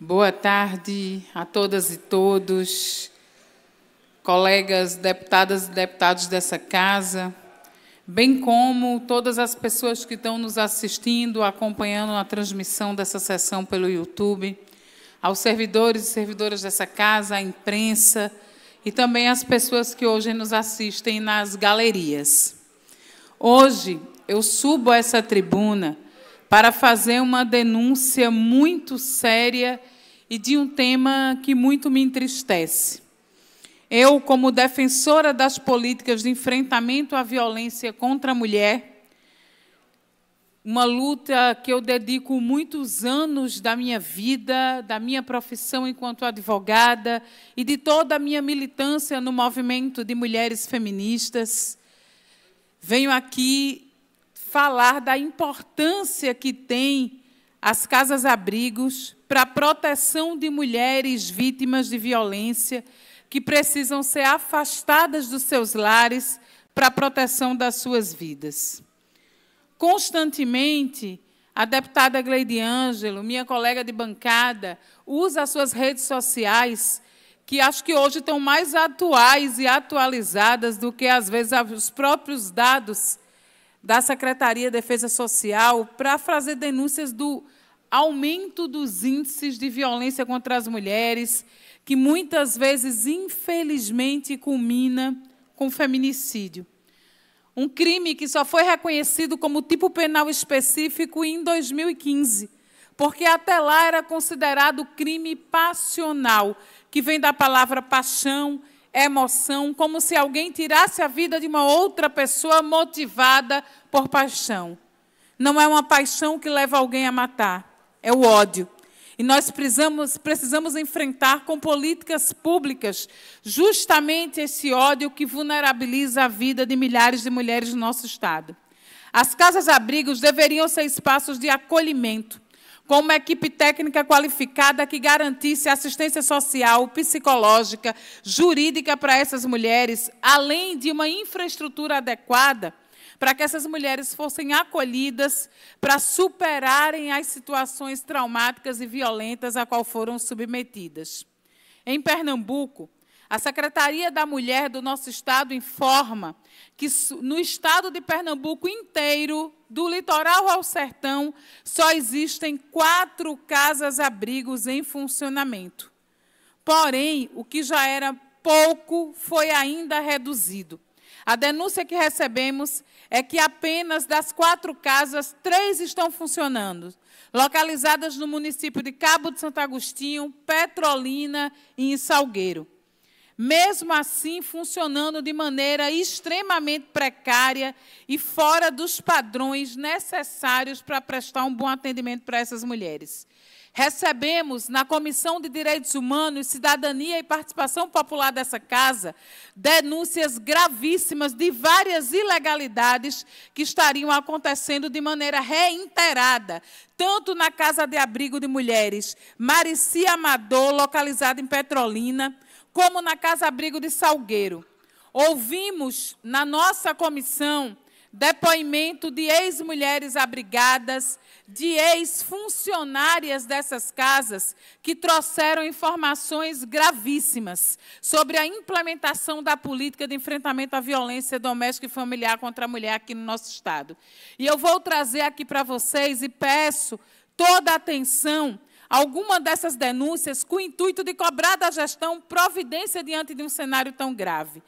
Boa tarde a todas e todos, colegas, deputadas e deputados dessa casa, bem como todas as pessoas que estão nos assistindo, acompanhando a transmissão dessa sessão pelo YouTube, aos servidores e servidoras dessa casa, à imprensa e também às pessoas que hoje nos assistem nas galerias. Hoje eu subo a essa tribuna para fazer uma denúncia muito séria e de um tema que muito me entristece. Eu, como defensora das políticas de enfrentamento à violência contra a mulher, uma luta que eu dedico muitos anos da minha vida, da minha profissão enquanto advogada e de toda a minha militância no movimento de mulheres feministas, venho aqui falar da importância que tem as casas-abrigos para a proteção de mulheres vítimas de violência que precisam ser afastadas dos seus lares para a proteção das suas vidas. Constantemente, a deputada Gleide Ângelo, minha colega de bancada, usa as suas redes sociais, que acho que hoje estão mais atuais e atualizadas do que, às vezes, os próprios dados da Secretaria de Defesa Social para fazer denúncias do aumento dos índices de violência contra as mulheres, que muitas vezes, infelizmente, culmina com feminicídio. Um crime que só foi reconhecido como tipo penal específico em 2015, porque até lá era considerado crime passional, que vem da palavra paixão emoção, como se alguém tirasse a vida de uma outra pessoa motivada por paixão. Não é uma paixão que leva alguém a matar, é o ódio. E nós precisamos, precisamos enfrentar com políticas públicas justamente esse ódio que vulnerabiliza a vida de milhares de mulheres do nosso Estado. As casas-abrigos deveriam ser espaços de acolhimento, com uma equipe técnica qualificada que garantisse assistência social, psicológica, jurídica para essas mulheres, além de uma infraestrutura adequada para que essas mulheres fossem acolhidas para superarem as situações traumáticas e violentas a qual foram submetidas. Em Pernambuco, a Secretaria da Mulher do nosso estado informa que no estado de Pernambuco inteiro do litoral ao sertão, só existem quatro casas-abrigos em funcionamento. Porém, o que já era pouco foi ainda reduzido. A denúncia que recebemos é que apenas das quatro casas, três estão funcionando, localizadas no município de Cabo de Santo Agostinho, Petrolina e em Salgueiro mesmo assim funcionando de maneira extremamente precária e fora dos padrões necessários para prestar um bom atendimento para essas mulheres. Recebemos na Comissão de Direitos Humanos, Cidadania e Participação Popular dessa casa denúncias gravíssimas de várias ilegalidades que estariam acontecendo de maneira reiterada, tanto na Casa de Abrigo de Mulheres Maricia Amador, localizada em Petrolina, como na Casa Abrigo de Salgueiro. Ouvimos na nossa comissão depoimento de ex-mulheres abrigadas, de ex-funcionárias dessas casas, que trouxeram informações gravíssimas sobre a implementação da política de enfrentamento à violência doméstica e familiar contra a mulher aqui no nosso Estado. E eu vou trazer aqui para vocês e peço toda a atenção alguma dessas denúncias com o intuito de cobrar da gestão providência diante de um cenário tão grave.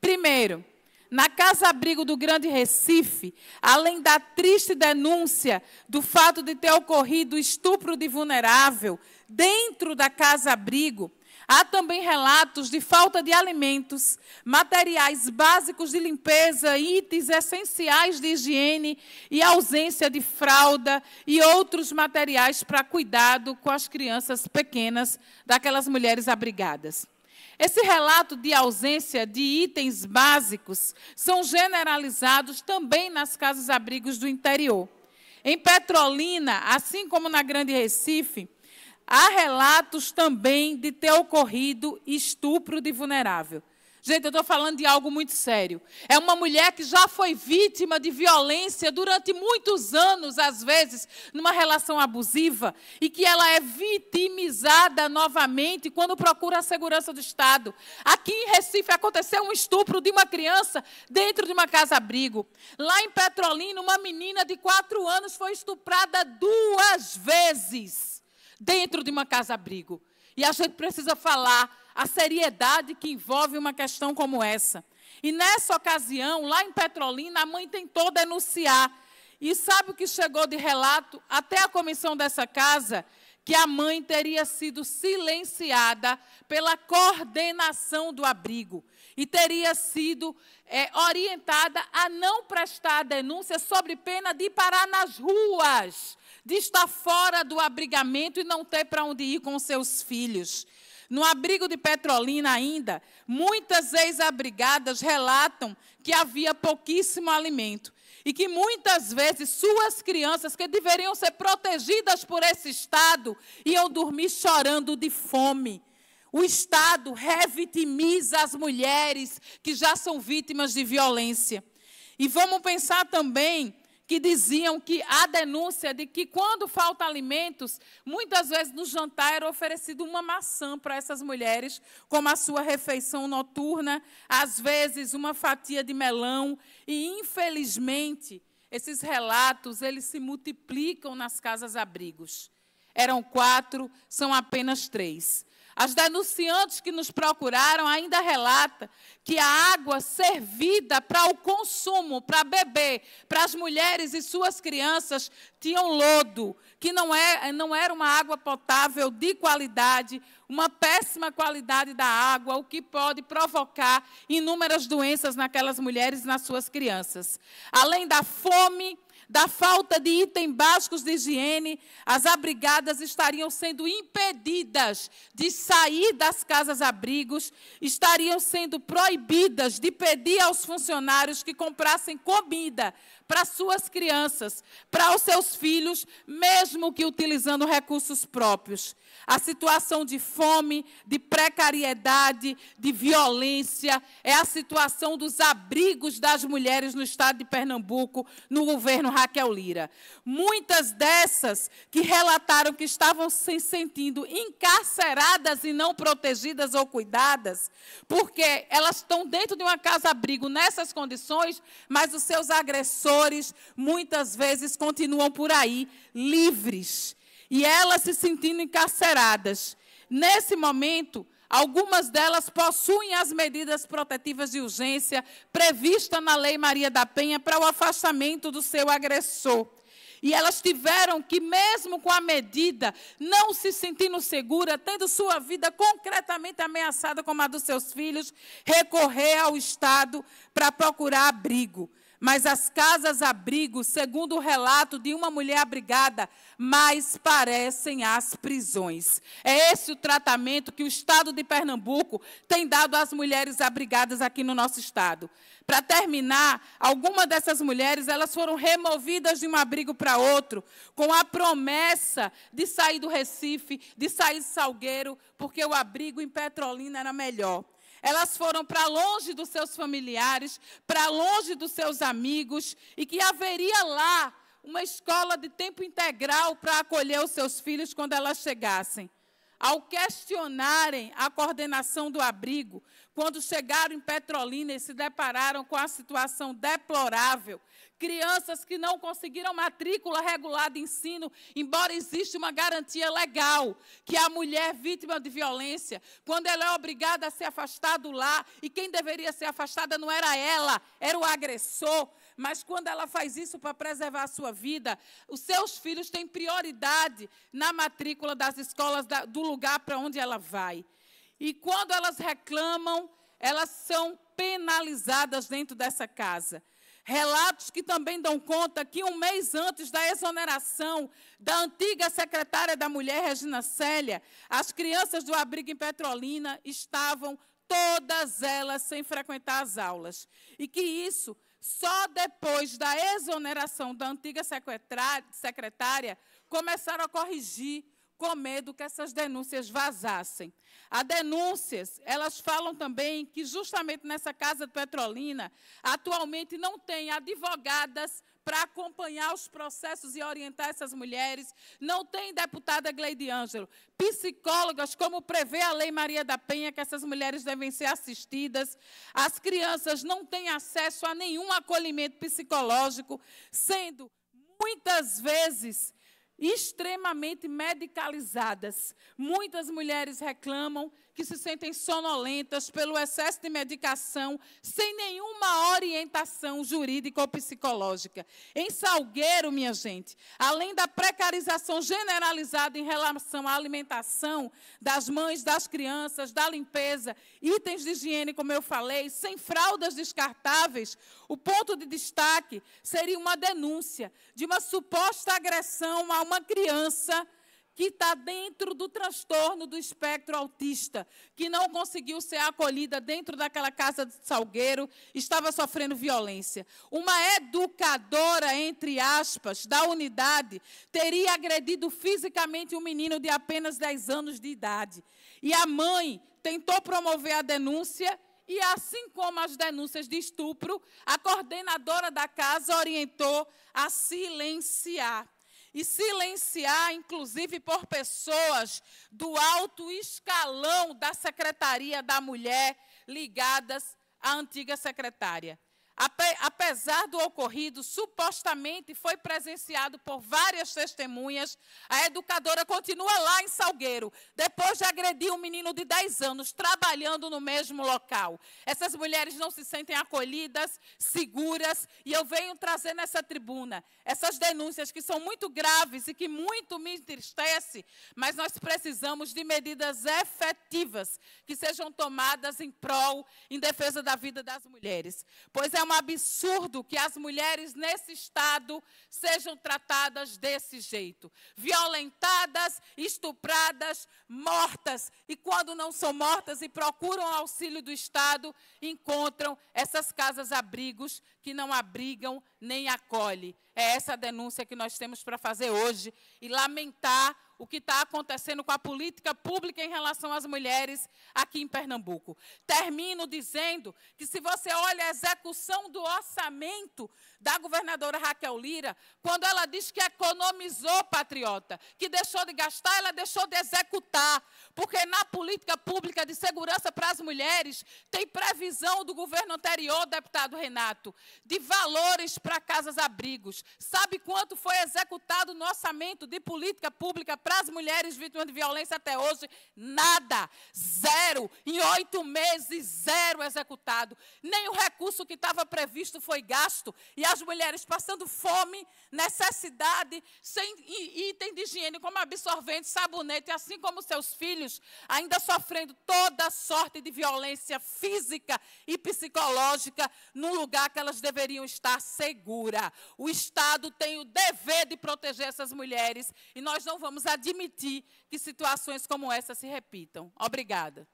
Primeiro, na Casa Abrigo do Grande Recife, além da triste denúncia do fato de ter ocorrido estupro de vulnerável dentro da Casa Abrigo, Há também relatos de falta de alimentos, materiais básicos de limpeza, itens essenciais de higiene e ausência de fralda e outros materiais para cuidado com as crianças pequenas daquelas mulheres abrigadas. Esse relato de ausência de itens básicos são generalizados também nas casas abrigos do interior. Em Petrolina, assim como na Grande Recife, Há relatos também de ter ocorrido estupro de vulnerável. Gente, eu estou falando de algo muito sério. É uma mulher que já foi vítima de violência durante muitos anos, às vezes, numa relação abusiva, e que ela é vitimizada novamente quando procura a segurança do Estado. Aqui em Recife aconteceu um estupro de uma criança dentro de uma casa-abrigo. Lá em Petrolina, uma menina de quatro anos foi estuprada duas vezes dentro de uma casa-abrigo. E a gente precisa falar a seriedade que envolve uma questão como essa. E nessa ocasião, lá em Petrolina, a mãe tentou denunciar. E sabe o que chegou de relato até a comissão dessa casa? Que a mãe teria sido silenciada pela coordenação do abrigo e teria sido é, orientada a não prestar denúncia sobre pena de parar nas ruas de estar fora do abrigamento e não ter para onde ir com seus filhos. No abrigo de Petrolina ainda, muitas ex-abrigadas relatam que havia pouquíssimo alimento e que muitas vezes suas crianças, que deveriam ser protegidas por esse Estado, iam dormir chorando de fome. O Estado revitimiza as mulheres que já são vítimas de violência. E vamos pensar também que diziam que há denúncia de que quando falta alimentos, muitas vezes no jantar era oferecido uma maçã para essas mulheres, como a sua refeição noturna, às vezes uma fatia de melão, e infelizmente esses relatos eles se multiplicam nas casas abrigos. Eram quatro, são apenas três. As denunciantes que nos procuraram ainda relata que a água servida para o consumo, para beber, para as mulheres e suas crianças, tinham lodo, que não, é, não era uma água potável de qualidade, uma péssima qualidade da água, o que pode provocar inúmeras doenças naquelas mulheres e nas suas crianças. Além da fome, da falta de itens básicos de higiene, as abrigadas estariam sendo impedidas de sair das casas-abrigos, estariam sendo proibidas de pedir aos funcionários que comprassem comida para suas crianças, para os seus filhos, mesmo que utilizando recursos próprios. A situação de fome, de precariedade, de violência é a situação dos abrigos das mulheres no estado de Pernambuco, no governo Raquel Lira. Muitas dessas que relataram que estavam se sentindo encarceradas e não protegidas ou cuidadas, porque elas estão dentro de uma casa-abrigo nessas condições, mas os seus agressores muitas vezes continuam por aí, livres. E elas se sentindo encarceradas. Nesse momento, Algumas delas possuem as medidas protetivas de urgência prevista na Lei Maria da Penha para o afastamento do seu agressor. E elas tiveram que, mesmo com a medida, não se sentindo segura, tendo sua vida concretamente ameaçada como a dos seus filhos, recorrer ao Estado para procurar abrigo mas as casas abrigos, segundo o relato de uma mulher abrigada, mais parecem as prisões. É esse o tratamento que o Estado de Pernambuco tem dado às mulheres abrigadas aqui no nosso estado. Para terminar, algumas dessas mulheres elas foram removidas de um abrigo para outro, com a promessa de sair do Recife, de sair de Salgueiro, porque o abrigo em Petrolina era melhor. Elas foram para longe dos seus familiares, para longe dos seus amigos, e que haveria lá uma escola de tempo integral para acolher os seus filhos quando elas chegassem ao questionarem a coordenação do abrigo, quando chegaram em Petrolina e se depararam com a situação deplorável, crianças que não conseguiram matrícula regular de ensino, embora exista uma garantia legal que a mulher vítima de violência, quando ela é obrigada a se afastar do lar, e quem deveria ser afastada não era ela, era o agressor, mas quando ela faz isso para preservar a sua vida, os seus filhos têm prioridade na matrícula das escolas da, do lugar para onde ela vai. E quando elas reclamam, elas são penalizadas dentro dessa casa. Relatos que também dão conta que um mês antes da exoneração da antiga secretária da mulher, Regina Célia, as crianças do abrigo em Petrolina estavam todas elas sem frequentar as aulas. E que isso só depois da exoneração da antiga secretária começaram a corrigir com medo que essas denúncias vazassem. As denúncias, elas falam também que justamente nessa casa de Petrolina, atualmente não tem advogadas para acompanhar os processos e orientar essas mulheres. Não tem deputada Gleide Ângelo. Psicólogas, como prevê a Lei Maria da Penha, que essas mulheres devem ser assistidas. As crianças não têm acesso a nenhum acolhimento psicológico, sendo muitas vezes extremamente medicalizadas. Muitas mulheres reclamam que se sentem sonolentas pelo excesso de medicação, sem nenhuma orientação jurídica ou psicológica. Em Salgueiro, minha gente, além da precarização generalizada em relação à alimentação das mães, das crianças, da limpeza, itens de higiene, como eu falei, sem fraldas descartáveis, o ponto de destaque seria uma denúncia de uma suposta agressão a uma criança que está dentro do transtorno do espectro autista, que não conseguiu ser acolhida dentro daquela casa de Salgueiro, estava sofrendo violência. Uma educadora, entre aspas, da unidade, teria agredido fisicamente um menino de apenas 10 anos de idade. E a mãe tentou promover a denúncia. E assim como as denúncias de estupro, a coordenadora da casa orientou a silenciar e silenciar, inclusive por pessoas do alto escalão da Secretaria da Mulher ligadas à antiga secretária apesar do ocorrido, supostamente foi presenciado por várias testemunhas, a educadora continua lá em Salgueiro, depois de agredir um menino de 10 anos, trabalhando no mesmo local. Essas mulheres não se sentem acolhidas, seguras, e eu venho trazer nessa tribuna essas denúncias que são muito graves e que muito me entristece, mas nós precisamos de medidas efetivas que sejam tomadas em prol, em defesa da vida das mulheres. Pois é é um absurdo que as mulheres nesse estado sejam tratadas desse jeito, violentadas, estupradas, mortas, e quando não são mortas e procuram auxílio do Estado, encontram essas casas abrigos que não abrigam nem acolhem. É essa a denúncia que nós temos para fazer hoje e lamentar o que está acontecendo com a política pública em relação às mulheres aqui em Pernambuco. Termino dizendo que, se você olha a execução do orçamento da governadora Raquel Lira, quando ela diz que economizou, patriota, que deixou de gastar, ela deixou de executar. Porque na política pública de segurança para as mulheres, tem previsão do governo anterior, deputado Renato, de valores para casas-abrigos, Sabe quanto foi executado no orçamento de política pública para as mulheres vítimas de violência até hoje? Nada. Zero. Em oito meses, zero executado. Nem o recurso que estava previsto foi gasto. E as mulheres passando fome, necessidade, sem item de higiene, como absorvente, sabonete, assim como seus filhos, ainda sofrendo toda sorte de violência física e psicológica num lugar que elas deveriam estar seguras. O Estado tem o dever de proteger essas mulheres e nós não vamos admitir que situações como essa se repitam. Obrigada.